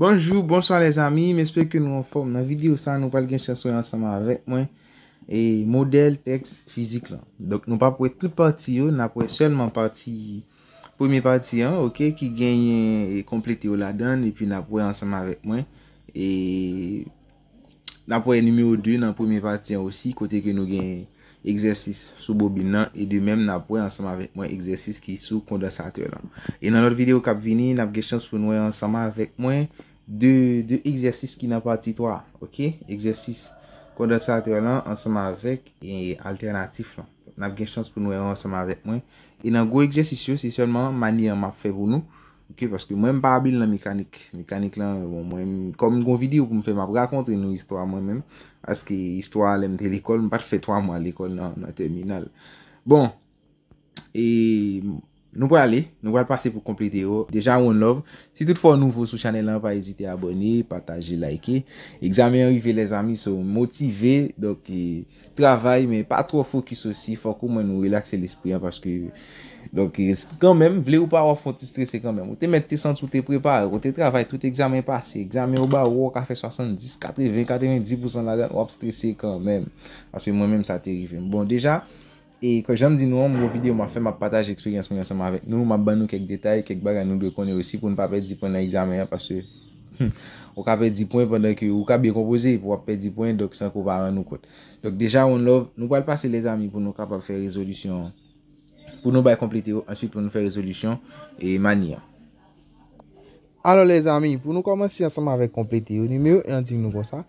Bonjour, bonsoir les amis, m'espère que nous en forme. Dans la vidéo, nous parlons de la chanson ensemble avec moi et modèle texte physique. Donc, nous parlons de toutes les parties. Nous parlons seulement de la première partie qui gagne et complète la donne et puis nous parlons ensemble avec moi et nous parlons de la numéro 2 dans la première partie aussi côté que nous gagnons exercice sous bobinant et de même, nous parlons ensemble avec moi exercice qui est sous condensateur. Et dans notre vidéo qui a venu, nous parlons ensemble avec moi de eksersis ki nan pati to a, ok, eksersis kondensator la ansama avek e alternatif la, nan gen chans pou nou e ansama avek mwen e nan gwo eksersisyon se solman mani an map fe pou nou, ok, paske mwen mpa abil nan mekanik mekanik lan mwen mwen, kom mgon video pou mfe map rakonte nou istwa mwen men aske istwa alem de l'ekol, mpa te fe 3 mwa l'ekol nan terminal bon, e... Nou pou ale, nou pou ale pase pou komplete yo. Oh. Deja, on love. Si tout fò nou fò sou chanel an, pa ezite abone, pataje, like. Eksamen yon rive, les ami sou motive. Dok, travay, me pa tro fokus osi. Fò kou mwen nou relaxe l'espri an, paske. Dok, kan men, vle ou pa wap foti stresse kan men. Ou te mette te sant sou te prepar, ou te travay, tout e eksamen pase. Eksamen ou ba wak afe 70, 80, 90% la gen, wap stresse kan men. Paske mwen men sa te rive. Bon, deja. E kwa janm di nou an, mwou video mwa fe ma pataj eksperyans mwen yon seman avèk. Nou mwa ban nou kek detay, kek bagan nou dwe konye osi pou nou pa pet 10 pwen nan examen ya. Paswè, hmm, ou ka pet 10 pwen pandan ki ou ka biye kompoze, pou wap pet 10 pwen, dok san kou baran nou kote. Dok deja, nou bal pase les amin pou nou kapap fè rezolusyon. Pou nou bay komplete yo, answit pou nou fè rezolusyon, e mani ya. Alo les amin, pou nou komanse yon seman avèk komplete yo, ni mè yo, e yon di mnou kwa sa.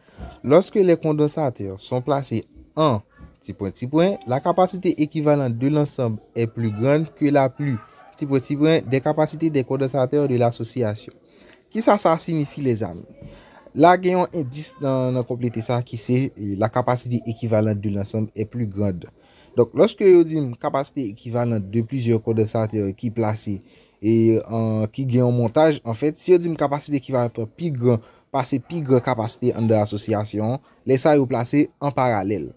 Lorske le kondosatèr son plase an kondosatèr, Tipon tipon, la kapasite ekivalant de l'ensemble e plu grande ke la plu. Tipon tipon, de kapasite de kodosater de l'association. Ki sa sa simifi le zan? La genyon e dis nan komplete sa ki se euh, la kapasite ekivalant de l'ensemble e plu grande. Donk loske yo dim kapasite ekivalant de plizio kodosater ki plase e ki genyon montaj en fet, si yo dim kapasite ekivalant pi gran, pase pi gran kapasite an de l'association, lesa yo plase an paralel.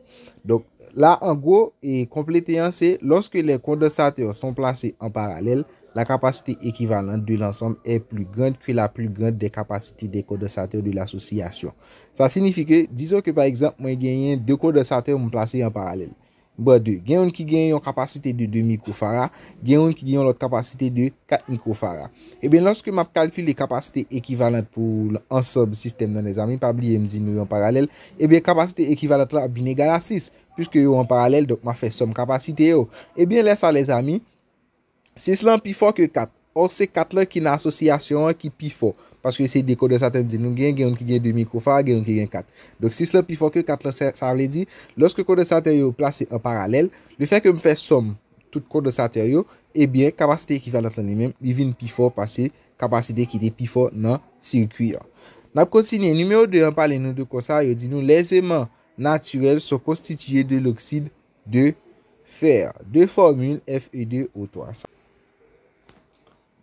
Donk La, an gwo, e kompleteyan se, loske le kondensateur son plase en paralel, la kapasite ekivalant de l'ensemble e plu gand kwe la plu gand de kapasite de kondensateur de l'associasyon. Sa sinifi ke, dizo ke par exemple, mwen genyen de kondensateur mwen plase en paralel. Bo de, gen yon ki gen yon kapasite de 2 mikro fara, gen yon ki gen yon kapasite de 4 mikro fara. E eh ben, lanske map kalkil de kapasite ekivalant pou ansob sistem nan les ami, pa bli e mdi nou yon paralel, e eh ben, kapasite ekivalant la bin egal a 6, pisk yo yon paralel, dok ma fe som kapasite yo. E eh ben, lesa les ami, se slan pi fok yo kat, or se kat la ki nan asosyasyon ki pi fok. Paske se de kode satèm di nou gen gen yon ki gen 2 mikrofa, gen yon ki gen 4. Donk si slan pi fò ke 4 la sa vle di, loske kode satèm yo plase en paralèl, le fè ke m fè som tout kode satèm yo, e bie kapasite ekivalantan li men, li vin pi fò pase, kapasite ki de pi fò nan sirkwi yo. Nap kontinye, numeo 2, an pale nou de konsa, yo di nou lezèman natyrel so konstitüye de l'oksid de fèr. De formule FEDO3.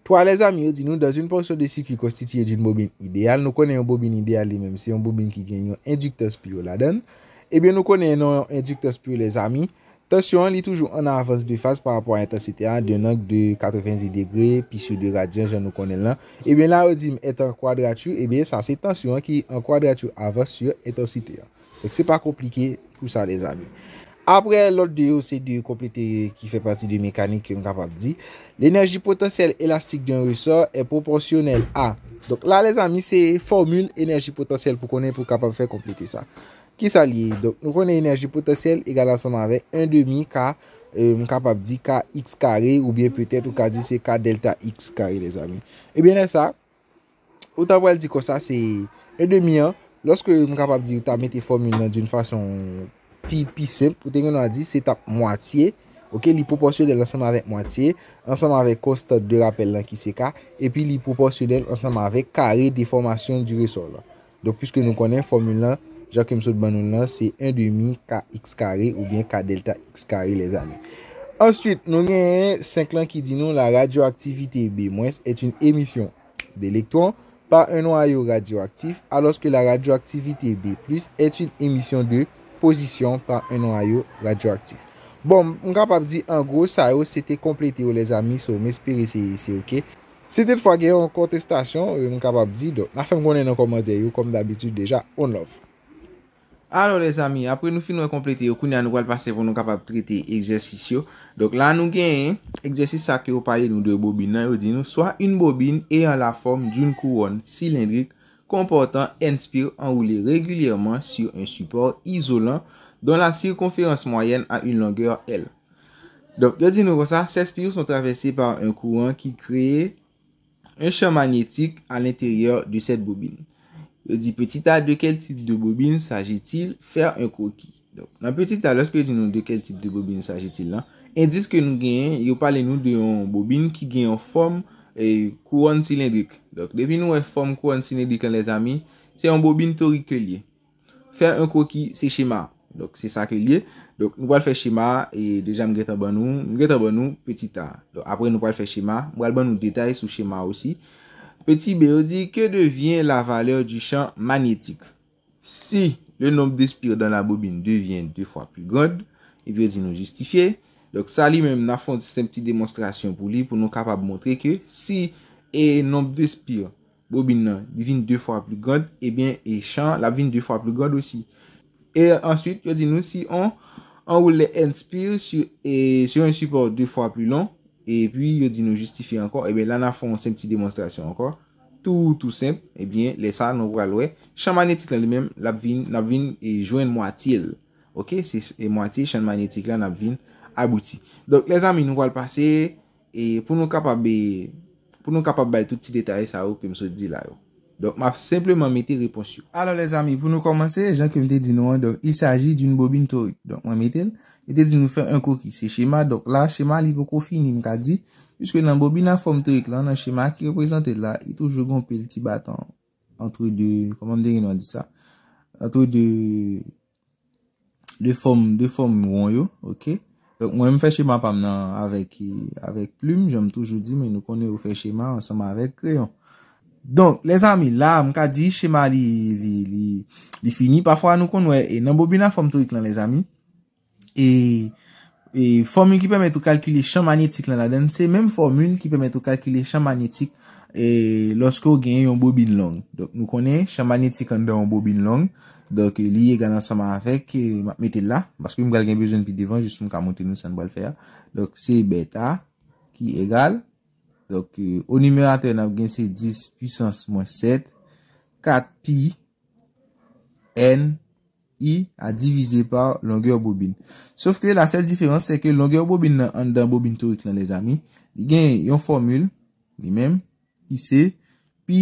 Pwa le zami, ou di nou, dan un porsyon de sikli konstituye di un bobine ideal, nou konen yon bobine ideal li menm, se yon bobine ki gen yon indukter spiro la den, e eh ben nou konen yon indukter spiro le zami, tensyon li toujou an avans de fase par rapport a etensite ya, den ank de 80 degre, pisyo de radian, jan nou konen eh lan, e ben la ou di nou etan kwadratu, e eh ben sa se tensyon ki an kwadratu avans sur etensite ya. Fek se pa komplike pou sa le zami. apre lot de yo se de komplete ki fe pati de mekanik ki m kapap di. L enerji potensel elastik di an resor e proporsyonel a. Donk la les ami se formule enerji potensel pou konen pou kapap fe komplete sa. Ki sa liye? Donk nou konen enerji potensel egal asanman avek 1,5 ka m kapap di ka x kare ou bien petet ou ka di se ka delta x kare les ami. E eh bine sa, ou ta pou el di kon sa se 1,5 a. Lorske m kapap di ou ta mette formule nan d'un fason... pi simp, pou te gen nou a di, setap mwatiye, ok, li proporsyonel ansanm avèk mwatiye, ansanm avèk kostat de rappel lan ki se ka, epi li proporsyonel ansanm avèk kare deformasyon di reso la. Don pwiske nou konen formule lan, c'est 1,5 k x kare ou bien k delta x kare les ane. Anstwit, nou gen 5 lan ki di nou, la radioaktivite b mwens et un emisyon de elektron, pa un noyo radioaktif aloske la radioaktivite b plus et un emisyon de posisyon pa un an yo radioaktif. Bon, mwen kapap di an gros sa yo, se te komplete yo les ami, sou mwen espirise yisi, ok? Se det fwa gen yon kontestasyon, mwen kapap di do, na fem konen an komande yo, kom dabitou deja, on lov. Alo les ami, apre nou fin nou e komplete yo, koun ya nou wal pase yon mwen kapap trite yon egzersisyon. Dok la nou gen yon egzersisyon sa ki yo pale nou de bobine nan yo di nou, swa yon bobine e an la form di yon kouwon silendrik komportant endspir enroule regulièrement sur un support isolant dont la cirkonferanse moyenne a une longueur L. Donc, le dit nous comme ça, ces spirs sont traversés par un courant qui crée un champ magnétique à l'intérieur de cette bobine. Le dit petit a, de quel type de bobine s'agit-il faire un croquis? Donc, le petit a, le petit nous dit de quel type de bobine s'agit-il? Indice que nous gagnons, il nous parle de bobine qui gagne en forme E kouan silindrik. Depi nou e form kouan silindrik an les ami, se yon bobine tori ke liye. Fer un kouki, se shema. Se sa ke liye. Nou pal fe shema, e deja mgeta ban nou, mgeta ban nou, peti ta. Apre nou pal fe shema, mgeta ban nou detay sou shema osi. Peti beyo di, ke devyen la valeur di chan magnetik? Si, le nom de spir dan la bobine devyen de fwa pi god, e pe di nou justifiye, Lòk sa li mèm nan fon sen pti demonstrasyon pou li pou nou kapab mwotre ke si e nop de spir bobin nan divin 2 fwa plu gòd, ebyen eh e chan la vin 2 fwa plu gòd osi. E answit yo di nou si an, an wole en spir sur e, sur en support 2 fwa plu lòn, e pi yo di nou justifi ankon, ebyen eh la nan fon sen pti demonstrasyon ankon. Tout tout senp, ebyen eh le sa nou walwe, chan magnétique la li mèm, la vin, la vin e jwen mwati el, ok, se mwati el chan magnétique la na vin. Abouti. Donk le zami nou wale pase. E pou nou kapabe. Pou nou kapabe tout ti detay sa ou. Oh, Kèm so di la yo. Oh. Donk ma simplement mette reponsyo. Alo le zami. Pou nou komanse. Jean kemte di nou an. Donk il saji di un bobine to. Donk mwen mette. Mete di nou fè un koki. Se shema. Donk la shema li pou kofi ni mka di. Piske nan bobina fòm to. Lan nan shema ki represante la. I toujou goun pel ti batan. Antre de. Koman de yon an di sa. Antre de. De fòm. De fòm mwonyo. Oh, Fèk mwen fè chèman pa mnen avèk ploum. Jèm toujou di men nou konen ou fè chèman ansèman avèk kèyon. Donk, lè zami, la mwen ka di chèman li fini. Pafwa nou konen, nan bobina fòm to yik lan lè zami. E, e formül ki pèmèt ou kalküle chan magnétik lan la den. Se mèm formül ki pèmèt ou kalküle chan magnétik e, lòske ou genyen yon bobin long. Donk, nou konen chan magnétik an den yon bobin long. Donk li yi egan ansama an fek, ki matmete la, baske m gal gen bezoun pi devan, jist m ka monten nou san bal fek. Donk se beta, ki egal, donk o euh, numera te nan gen se 10 puissance moun 7, 4 pi, n, i, a divize par longyo bobin. Sof ke la sel diferans se ke longyo bobin nan an dan bobin tou yik nan le zami, di gen yon formule, di men, pi se, pi,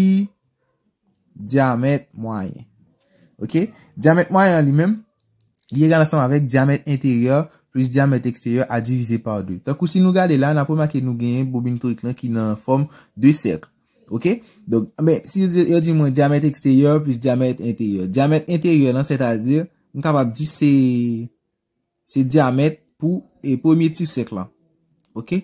diamet mwanyen. Ok, diamet mayan li men, liye ganda san avèk diamet interior plus diamet exterior a divise par 2. Ton kou si nou gade la, nan pou ma ke nou genye bobe nou trik lan ki nan form 2 sekl. Ok, donk, men, ah si yo di mwen diamet exterior plus diamet interior. Diamet interior nan, se ta dire, mou kapap di se diamet pou e pwemye ti sekl lan. Ok,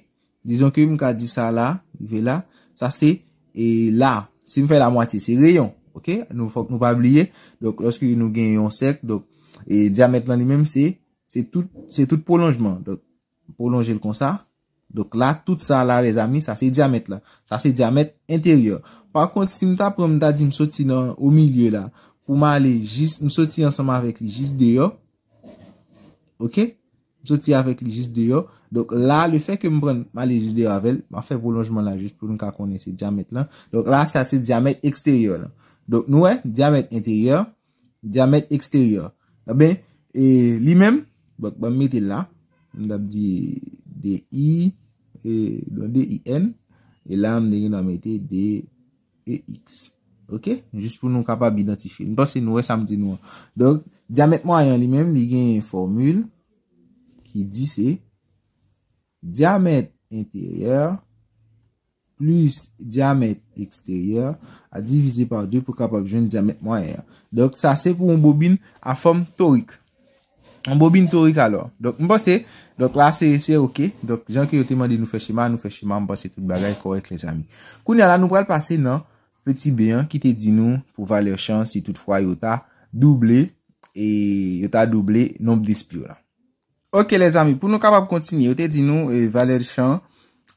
dijon ke mou kap di sa la, ve la, sa se, e la, se mou fè la mwati, se reyon. Ok, nou fòk nou pa bliye. Donc, lòske nou genyon sek. Et diamètre lan li mèm se, se tout prolonjman. Donc, prolonjel kon sa. Donc, la, tout sa la, les amis, sa se diamètre la. Sa se diamètre intèryor. Par kont, si nou ta proum, nou ta di msoti nan, ou milieu la. Pou ma ale, msoti ansama avek li, jist deyo. Ok, msoti avek li, jist deyo. Donc, la, le fèk m pren, ma ale jist deyo avèl. Ma fè prolonjman la, jist pou nou ka konen se diamètre la. Donc, la, sa se diamètre ekstèryor la. Dok nouè, e, diamèt intèryèr, diamèt ekstèryèr. A bè, e, li mèm, bòk bèm metè la, mèm dap di DIN, e, e la mèm degè nan metè DEX. Ok, jist pou nou kapab identifè. Mpò se nouè, sa mèm di nouè. Dok, diamèt mò a yon li mèm, li gen yon formül ki di se, diamèt intèryèr, plus diamète ekstèryèr a divise par 2 pou kapap joun diamète mwèyè. Dok sa se pou mbobine a fòm torik. Mbobine torik alò. Mbose. Dok la se ok. Dok jan ki yo te mandi nou fè shima, nou fè shima mbose tout bagay korek lè zami. Koun ya la nou pral pase nan pèti bèyan ki te di nou pou valèr chan si toutfwa yo ta doublè yo ta doublè nòm dispi wò la. Ok lè zami pou nou kapap kontini yo te di nou euh, valèr chan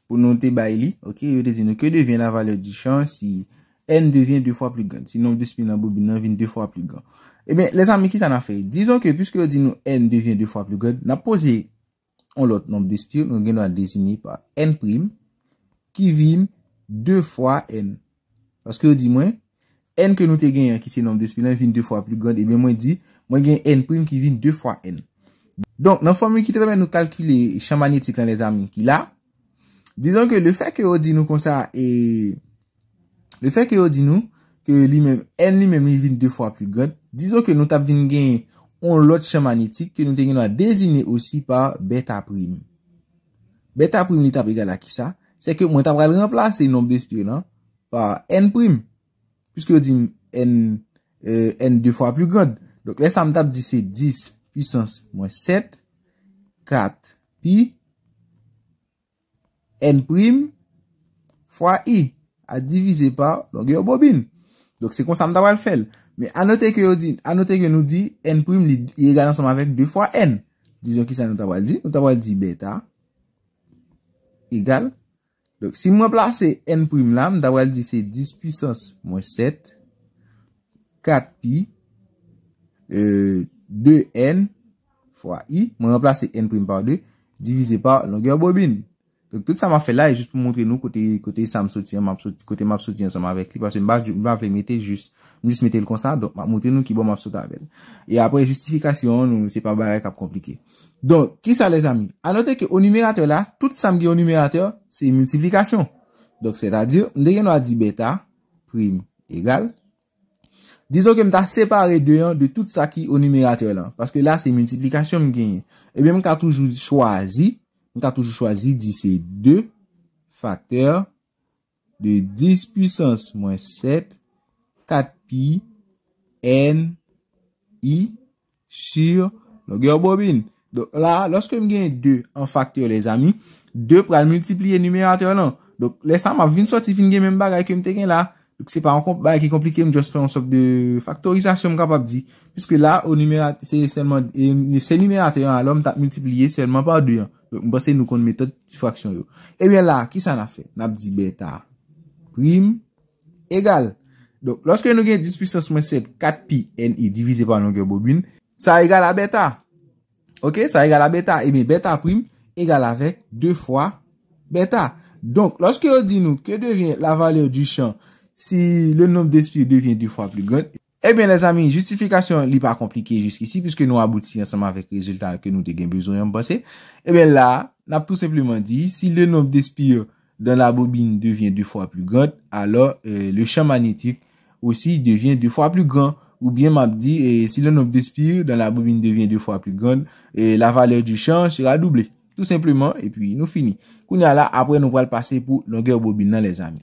pou nou te bay li, ok, yo te zin nou ke devyen la vale di chan si n devyen 2 fwa pli gand, si noum de spil nan bo bin nan vin 2 fwa pli gand. E eh ben, le zan mi ki ta nan fe, dizon ke pwiske yo di nou n devyen 2 fwa pli gand, nan pose yon lot noum de spil, nou gen nou an dezini par n prim ki vin 2 fwa n. Pwiske yo di mwen, n ke nou te gen yon ki se noum de spil nan vin 2 fwa pli gand, e eh ben mwen di, mwen gen n prim ki vin 2 fwa n. Donk, nan fwa mi ki te ben nou kalkile chanmanitik lan le zan mi ki la, Dizon ke le fek yo di nou kon sa e... Le fek yo di nou ke N li menm li vin 2 fwa pli god. Dizon ke nou tap vin gen yon lot chanmanitik ke nou ten gen nou a dezine osi pa beta prim. Beta prim li tap egal a ki sa. Se ke mwen tap ral remplase yon nom de espionan pa N prim. Piske yo di N 2 fwa pli god. Donk lè sa m tap di se 10 puissance mwen 7, 4 pi 8. n prim fwa i a divize pa log yo bobin. Dok se kon sa m tabal fel. Me anote ke yo nou di n prim li egal ansama vek 2 fwa n. Dijon ki sa nou tabal di. Nou tabal di beta egal. Dok si m wap lase n prim la m tabal di se 10 pwisos mwen 7. 4 pi 2 euh, n fwa i. M wap lase n prim par 2 divize pa log yo bobin. Tout sa ma fe la e jist pou montre nou kote sam soti an, kote map soti an sa ma vek li. Paswe mba pre mette jist, mbe jist mette l kon sa. Don, mba montre nou ki bon map soti an bel. E apre justifikasyon, nou se pa baray kap komplike. Don, ki sa le zami? Anote ke o numeratyo la, tout sa mge o numeratyo, se multiplikasyon. Don, se ta dir, mde genwa di beta, prim, egal. Dizo ke mta separe deyon de tout sa ki o numeratyo la. Paske la se multiplikasyon mgenye. E ben mka toujou chwazi. m ta toujou chwazi di se 2 faktor de 10 puissance mwen 7 4 pi n i sur lò gè ou bobin. Lòske m gen 2 en faktor lè zami, 2 pral multipliye numérate ou nan. Lè san m ap vin soti fin gen m bagay ke m te gen la, lòk se pa an konp bagay ki komplike m jòs fè an sop de faktorizasyon m kapap di. Piske la ou numérate se selman se numérate ou nan lò m tap multipliye selman pa 2 an. Mbase nou kon metode difraksyon yo. Ebyen la, ki sa na fe? Nap di beta prim egal. Donk, loske nou gen 10 puissance mwen 7, 4 pi n i divize pa nan gen bobin, sa egal a beta. Ok, sa egal a beta. Ebyen, beta prim egal avek 2 fwa beta. Donk, loske yo di nou, ke devyen la valeo di chan? Si le nom de spi devyen 2 fwa pli gwen, Eh bien, les amis, justification n'est pas compliqué jusqu'ici, puisque nous abouti avec vek que que nous besoin de bezon Eh bien là, la, nap tout simplement dit si le nombre d'espire dans la bobine devient deux fois plus grand, alors euh, le champ magnétique aussi devient deux fois plus grand. Ou bien m'a dit eh, si le nombre d'espire dans la bobine devient deux fois plus grand, et eh, la valeur du champ sera doublée. Tout simplement, et puis nous fini. là après apre nou pral passer pour longueur bobine les amis.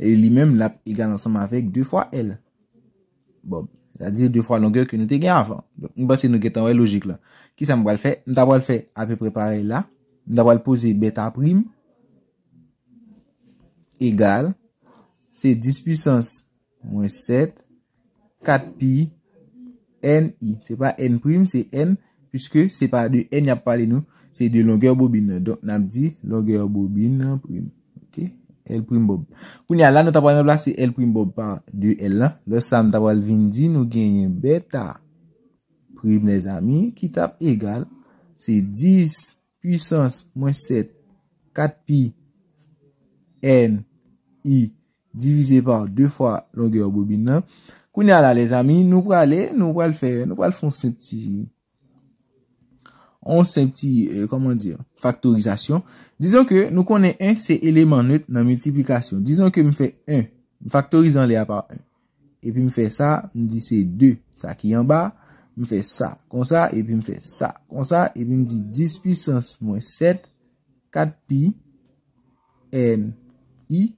E li menm la egal ansanman vek 2 x L. Bon. Zadez 2 x longer ke nou te gen avan. Bon se nou getan wè logik la. Ki sa mwen wè l fè? Mwen ta wè l fè apè pre pare la. Mwen ta wè l pose beta prim. Egal. Se 10 puissance. Mwen 7. 4 pi. N i. Se pa N prim se N. Piske se pa de N yap pale nou. Se de longer bobin. Don nanm di. Longer bobin. N prim. El pri mbob. Kouni ala, nou tabal nan bla se el pri mbob pan 2 el lan. Le sam tabal 20, nou genye beta pri mle zami ki tab egal se 10 puissance mwen 7 4 pi n i divize pan 2 fwa longyo bobin nan. Kouni ala le zami, nou pral le, nou pral fè, nou pral fon senti jilin. on se petit, euh, comment dire, factorisation. Disons que nous connaissons konen 1, se neutre dans la multiplication. Disons que me fait 1, m faktorizan le a par 1. me puis ça, ça, sa, me di se 2, Ça ki en bas. ça, fait ça, comme ça, et puis me ça ça, comme ça. Et puis me dit 10 puissance moins 7, 4 pi, n, i,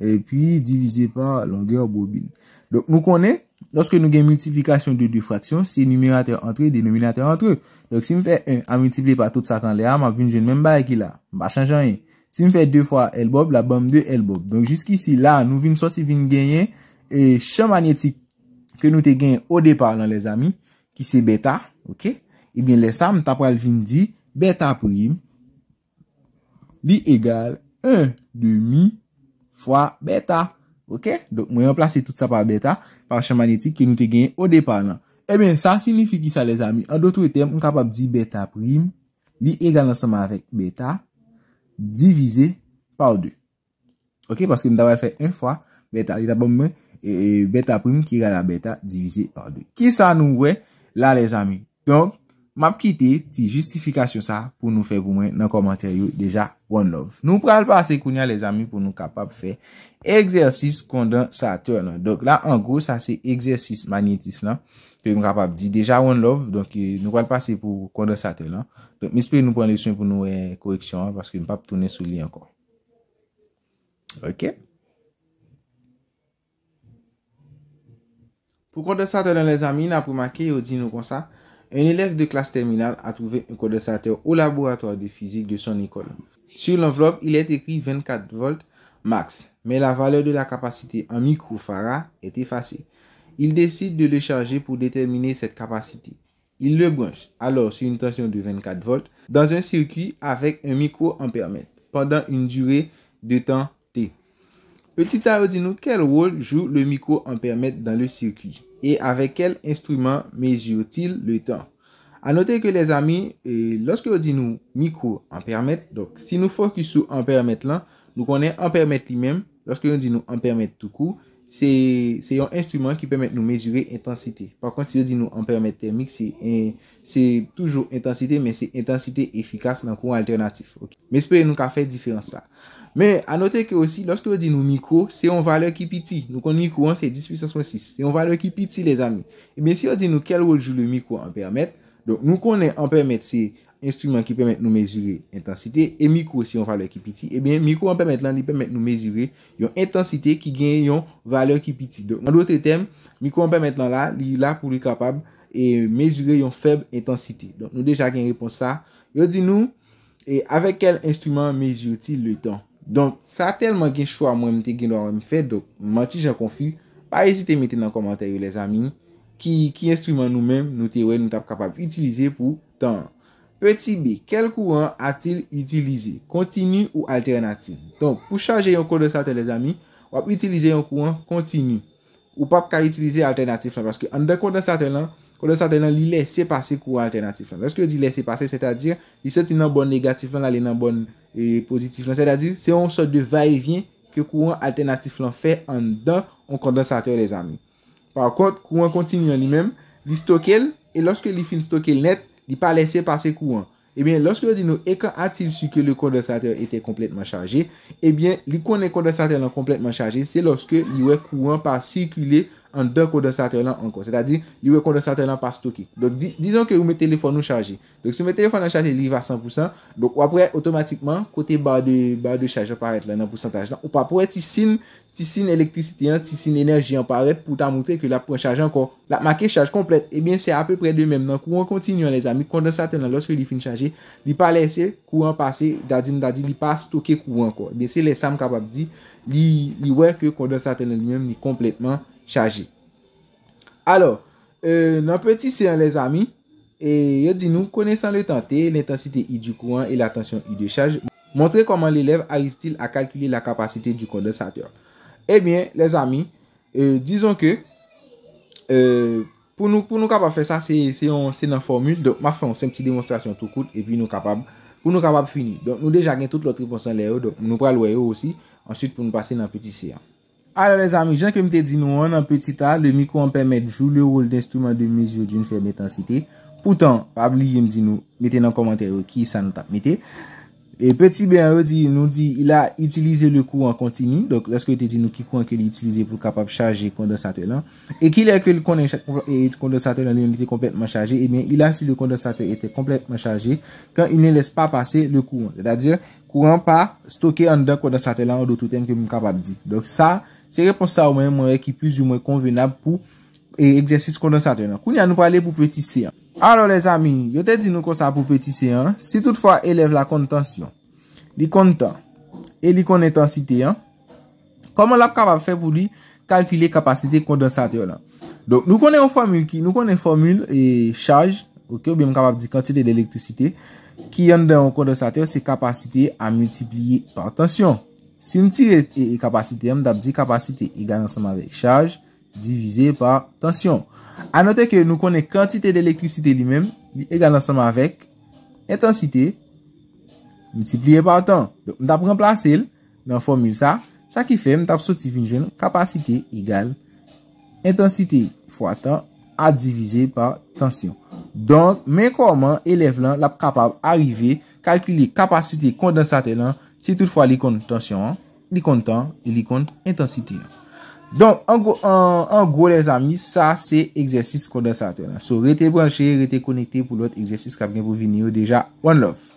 et puis divisé par longueur bobine. Donc nous lorsque lorsque nous gen multiplication de deux fractions, c'est numérateur entre, dénominateur entre. eux. Donk si m fe 1 a multipli pa tout sa tan le a, ma vin jen men ba e ki la, ba chan jan e. Si m fe 2 fwa elbob, la bom 2 elbob. Donk jiski si la, nou vin soti vin genye e chan magnetik ke nou te genye o depa lan le zami, ki se beta, ok? Ebyen eh le sa m tapwal vin di beta prim li egal 1 demi fwa beta, ok? Donk mwen yon plase tout sa pa beta pa chan magnetik ke nou te genye o depa lan. E eh ben, sa signifi ki sa le zami. An do tou etem, an kapap di beta prim li egalansman avèk beta divize par 2. Ok, paske m da wèl fèk en fwa beta. Li tapon m beta prim ki egalan beta divize par 2. Ki sa nou m wè la le zami? Donk? M ap kite ti justifikasyon sa pou nou fe pou mwen nan komantaryo deja one love. Nou pral pase koun ya les ami pou nou kapap fe. Eksersis kondensator nan. Donk la an gwo sa se eksersis magnetis nan. Pe m kapap di deja one love. Donk eh, nou pral pase pou kondensator nan. Donk mispe nou pon lisyon pou nou koreksyon eh, an. Paske m pap toune sou li ankon. Ok. Pou kondensator nan les ami na pou maki yo di nou konsa. un élève de classe terminale a trouvé un condensateur au laboratoire de physique de son école. Sur l'enveloppe, il est écrit 24 volts max, mais la valeur de la capacité en microfarad est effacée. Il décide de le charger pour déterminer cette capacité. Il le branche alors sur une tension de 24 volts dans un circuit avec un microampèremètre pendant une durée de temps T. Petit à dis nous quel rôle joue le microampèremètre dans le circuit. Et avec quel instrument mesure-t-il le temps? A noter que les amis, e lorsque on dit nous micro-empermettre, donc si nous focussons en permettre-là, nous connaissons en permettre-là même, lorsque on dit nous en permettre tout court, c'est un instrument qui permet de nous mesurer l'intensité. Par contre, si on dit nous en permettre thermique, c'est e, toujours intensité, mais c'est intensité efficace dans le courant alternatif. Mais espérez-nous qu'a fait différence ça? Men, anote ke osi, loske yo di nou mikou, se yon valeu ki piti. Nou kon mikou an, se 10 puissance moun 6. Se yon valeu ki piti, les ami. E ben, si yo di nou, kel wot jou le mikou an permèt? Don, nou kon an permèt se instrument ki permèt nou mezure intensite. E mikou si yon valeu ki piti. E ben, mikou an permèt lan, li permèt nou mezure yon intensite ki gen yon valeu ki piti. Don, an dote tem, mikou an permèt lan la, li la pou li kapab, e mezure yon feb intensite. Don, nou deja gen repons sa. Yo di nou, e avek kel instrument mezure ti le ton? Don, sa telman gen chou a mwen mte gen do a mwen fè, do, man ti jen konfi, pa esite mette nan komantè yon les amin, ki, ki instrument nou men, nou te wè, nou tap kapap itilize pou tan. Peti B, kel kouan atil itilize? Kontinu ou alternatif? Don, pou chanje yon kouan de satè les amin, wap itilize yon kouan kontinu. Ou pap ka itilize alternatif lan, paske an de kouan de satè lan, kondensate lan li lese pase kou an alternatif lan. Lorske yo di lese pase, set adir, li soti nan bon negatif lan, la li nan bon e, pozitif lan. Set adir, se yon sot de va e vyen ke kou an alternatif lan fe an dan an kondensate lè zami. Par akont, kou an kontinyan li men, li stokel, e loske li fin stokel net, li pa lese pase kou an. Ebyen, loske yo di nou, e ka atil su ke le kondensate etè kompletman chaje, ebyen, li konen kondensate lan kompletman chaje, se loske li we kou an pa sikule an kondens an de kondensator lan anko. Se ta di, li we kondensator lan pa stoke. Donk, dijon ke ou me telefon nou chaje. Donk, se ou me telefon nou chaje, li va 100%, donk, wapre, otomatikman, kote ba de chaje paret lan nan pwosantaj lan. Wapre, ti sin elektrisite, ti sin enerji an paret pou ta moutre ke la pon chaje anko. La make chaje komplet, ebyen, se apè pre de mèm. Donk, kou an kontinyon, le zami, kondensator lan, loske li fin chaje, li pa lese, kou an pase, dadi nou dadi, li pa stoke kou anko. Ebyen, se le sam kapap di, li we Chargé. Alors, nan euh, petit séan les amis, yo di nou, koneysan le tanté, l'intensité i du courant, et la tension i de charge, montré koman l'elev arrive-t-il a kalkulé la kapasité du kondensateur. Ebyen, eh les amis, dizon ke, pou nou kapap fè sa, se nan formule, ma fè, on se mtis démonstrasyon tout kout, pou nou kapap fini. Nou deja gen tout l'autre yponsan lè yo, nou pral wè yo osi, ensuite pou nou pase nan petit séan. Alors les amis, jean ke mi te di nou an an petit a, le mi kouan permet jou le rôle d'instrument de mesure d'une faible intensité. Poutan, pabliye me di nou, mette nan komentaryou euh, ki sa nou tap mette. Et petit bè an re di nou di, il a itilize le kouan kontini. Donc, lòske te di nou, ki kouan ke li itilize pou kapap chaje kondensateur lan. Et ki lè ke kondensateur lan, il yon ite kompletman chaje. Et eh ben, il a si le kondensateur ite kompletman chaje, kan il ne lese pa pase le kouan. C'est-à-dire, kouan pa stoke an dan kondensateur lan an do touten ke mi kapap di. Donc, sa... Se reponsa ou mwen mwen ekipus ou mwen konvenab pou e, eksersis kondensatèr nan. Koun ya nou pale pou petit C1. Alors les amis, yo te di nou kon sa pou petit C1. Si tout fwa eleve la kondensatèr, li kondensatèr, e li kondensatèr, koman l ap kapap fè pou li kalkile kapasite kondensatèr nan? Nou konen formule ki, nou konen formule e chaj, ou bi m kapap di kantite de elektrisite, ki yon den kondensatèr se kapasite a multipli par tansyon. Si m ti re e, e kapasite, m dap di kapasite egal ansama vek chaj, divize par tansyon. A note ke nou konen kantite de elektrisite li men, li egal ansama vek etansite, m ti plie pa an tan. M dap remplase l nan formule sa, sa ki fe m dap soti vinjon kapasite egal etansite fwa tan a divize par tansyon. Don men koman elev lan, l ap kapab arrive, kalkuli kapasite kondensate lan, Si tout fwa li kon tansyon, li kon tan, li kon intensiti. Donk, an gwo les amis, sa se eksersis kondensate. So rete branche, rete konekte pou lot eksersis kap gen pou vini yo deja one love.